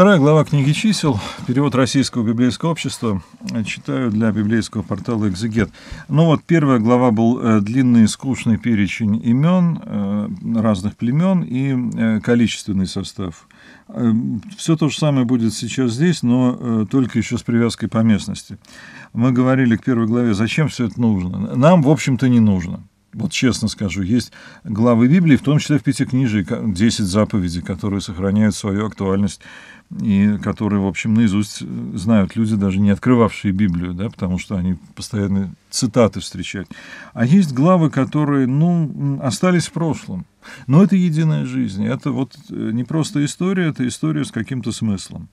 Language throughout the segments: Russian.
Вторая глава книги чисел, перевод Российского библейского общества, э, читаю для библейского портала «Экзегет». Ну вот, первая глава был э, длинный скучный перечень имен э, разных племен и э, количественный состав. Эм, все то же самое будет сейчас здесь, но только еще с привязкой по местности. Мы говорили к первой главе, зачем все это нужно. Нам, в общем-то, не нужно вот честно скажу, есть главы Библии, в том числе в Пятикнижии, 10 заповедей, которые сохраняют свою актуальность и которые, в общем, наизусть э, знают люди, даже не открывавшие Библию, да, потому что они постоянно цитаты встречают. А есть главы, которые, ну, остались в прошлом. Но это единая жизнь, это вот э, не просто история, это история с каким-то смыслом.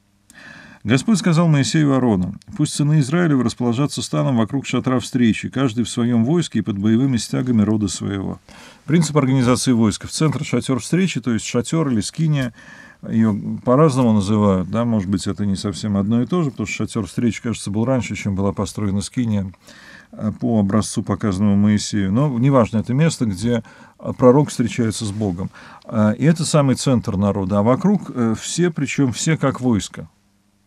Господь сказал Моисею Арону, «Пусть сыны Израилев расположатся станом вокруг шатра встречи, каждый в своем войске и под боевыми стягами рода своего». Принцип организации войска. В центр шатер встречи, то есть шатер или скиния, ее по-разному называют, да, может быть, это не совсем одно и то же, потому что шатер встречи, кажется, был раньше, чем была построена скиния э, по образцу, показанному Моисею. Но неважно, это место, где э, пророк встречается с Богом. Э, и это самый центр народа. А вокруг все, причем все как войско.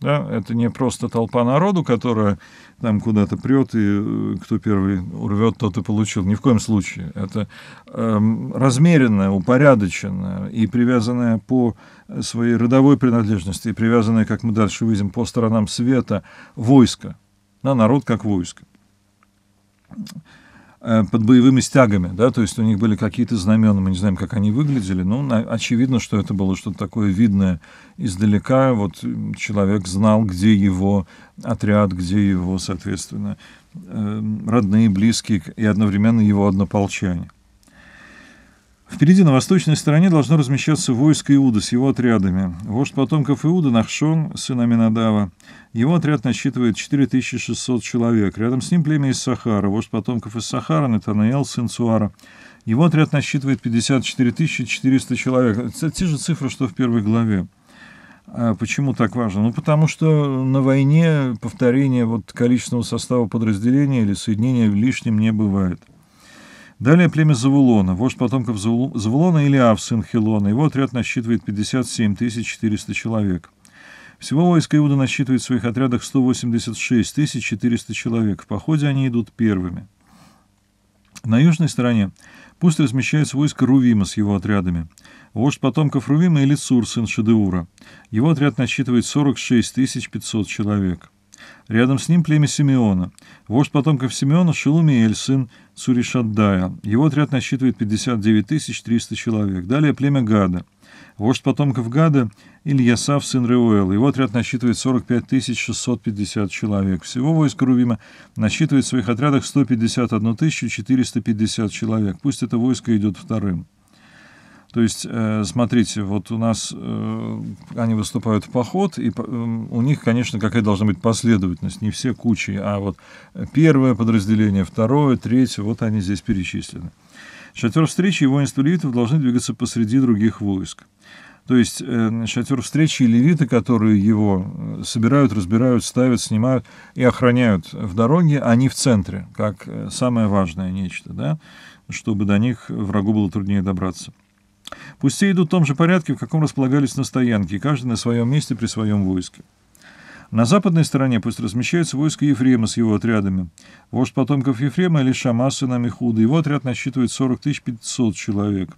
Да? Это не просто толпа народу, которая там куда-то прет, и э, кто первый урвет, тот и получил. Ни в коем случае. Это э, эм, размеренное, упорядоченное и привязанное по своей родовой принадлежности, и привязанное, как мы дальше увидим, по сторонам света войско. Да, народ как войско. Э, под боевыми стягами, да, то есть у них были какие-то знамена, мы не знаем, как они выглядели, но очевидно, что это было что-то такое видное издалека, вот человек знал, где его отряд, где его, соответственно, э, родные, близкие и одновременно его однополчане. Впереди на восточной стороне должно размещаться войско Иуда с его отрядами. Вождь потомков Иуда Нахшон, сын Аминадава. Его отряд насчитывает 4600 человек. Рядом с ним племя из Сахара. Вождь потомков из Сахара Натанаэл, сын Суара. Его отряд насчитывает 54400 человек. Это те же цифры, что в первой главе. А почему так важно? Ну, потому что на войне повторение вот количественного состава подразделения или соединения лишним не бывает. Далее племя Завулона, вождь потомков Завулона или Илиав, сын Хилона. Его отряд насчитывает 57 400 человек. Всего войско Иуда насчитывает в своих отрядах 186 400 человек. В походе они идут первыми. На южной стороне пусть размещается войско Рувима с его отрядами. Вождь потомков Рувима или Цур сын Шедеура. Его отряд насчитывает 46 500 человек. Рядом с ним племя Симеона. Вождь потомков Симеона Шелумиэль, сын Суришаддая. Его отряд насчитывает 59 300 человек. Далее племя Гада. Вождь потомков Гада Ильясав, сын Реуэла. Его отряд насчитывает 45 650 человек. Всего войск Рувима насчитывает в своих отрядах 151 450 человек. Пусть это войско идет вторым. То есть, э, смотрите, вот у нас э, они выступают в поход, и э, у них, конечно, какая должна быть последовательность, не все кучи, а вот первое подразделение, второе, третье, вот они здесь перечислены. Шатер встречи и воинство левитов должны двигаться посреди других войск. То есть э, шатер встречи и левиты, которые его собирают, разбирают, ставят, снимают и охраняют в дороге, они в центре, как самое важное нечто, да, чтобы до них врагу было труднее добраться. Пусть все идут в том же порядке, в каком располагались на стоянке, каждый на своем месте при своем войске. На западной стороне пусть размещается войско Ефрема с его отрядами. Вождь потомков Ефрема Элишама, сына Мехуда, его отряд насчитывает 40 500 человек.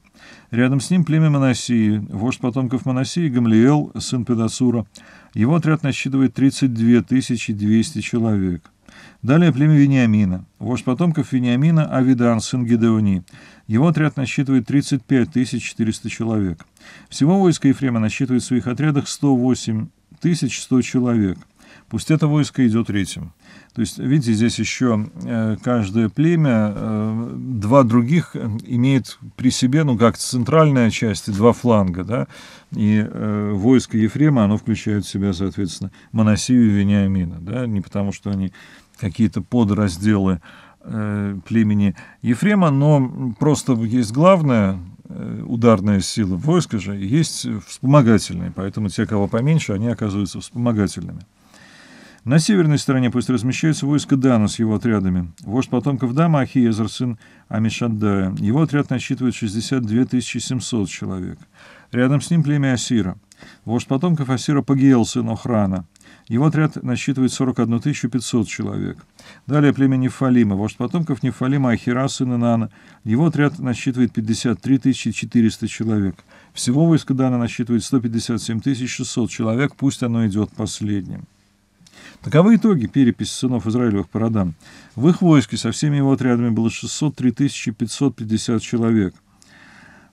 Рядом с ним племя Моносии, вождь потомков Моносии Гамлиэл, сын Педасура, его отряд насчитывает 32 200 человек. Далее племя Вениамина. Вождь потомков Вениамина – Авидан, сын Гедеони. Его отряд насчитывает 35 400 человек. Всего войско Ефрема насчитывает в своих отрядах 108 100 человек. Пусть это войско идет третьим. То есть, видите, здесь еще э, каждое племя, э, два других э, имеет при себе, ну, как центральная часть и два фланга, да, и войско Ефрема, оно включает в себя, соответственно, Моносию и Вениамина, да, не потому что они какие-то подразделы э, племени Ефрема, но просто есть главная э, ударная сила войска же, есть вспомогательные, поэтому те, кого поменьше, они оказываются вспомогательными. На северной стороне пусть размещается войско Дана с его отрядами. Вождь потомков Дама Ахиезер, сын Амишаддая. Его отряд насчитывает 62 700 человек. Рядом с ним племя Асира. Вождь потомков Асира Пагиел, сын Охрана. Его отряд насчитывает 41 500 человек. Далее племя Нефалима. Вождь потомков Нефалима Ахира, сына Нана. Его отряд насчитывает 53 400 человек. Всего войско Дана насчитывает 157 600 человек, пусть оно идет последним. Таковы итоги переписи сынов Израилевых по родам. В их войске со всеми его отрядами было 603 550 человек.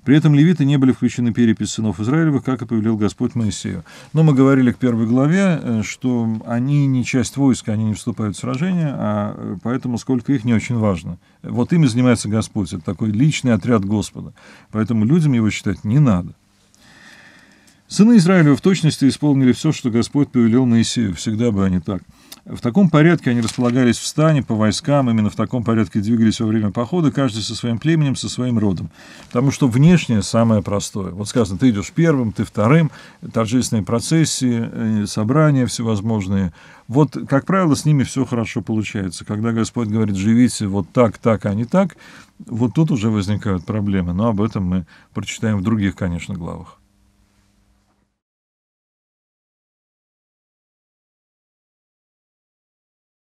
При этом левиты не были включены в перепись сынов Израилевых, как и повелел Господь Моисею. Но мы говорили к первой главе, э, что они не часть войска, они не вступают в сражение, а э, поэтому сколько их не очень важно. Вот ими занимается Господь, это такой личный отряд Господа. Поэтому людям его считать не надо. Сыны Израилю в точности исполнили все, что Господь повелел Моисею. Всегда бы они так. В таком порядке они располагались в стане, по войскам, именно в таком порядке двигались во время похода, каждый со своим племенем, со своим родом. Потому что внешнее самое простое. Вот сказано, ты идешь первым, ты вторым, торжественные процессии, э, собрания всевозможные. Вот, как правило, с ними все хорошо получается. Когда Господь говорит, живите вот так, так, а не так, вот тут уже возникают проблемы. Но об этом мы прочитаем в других, конечно, главах.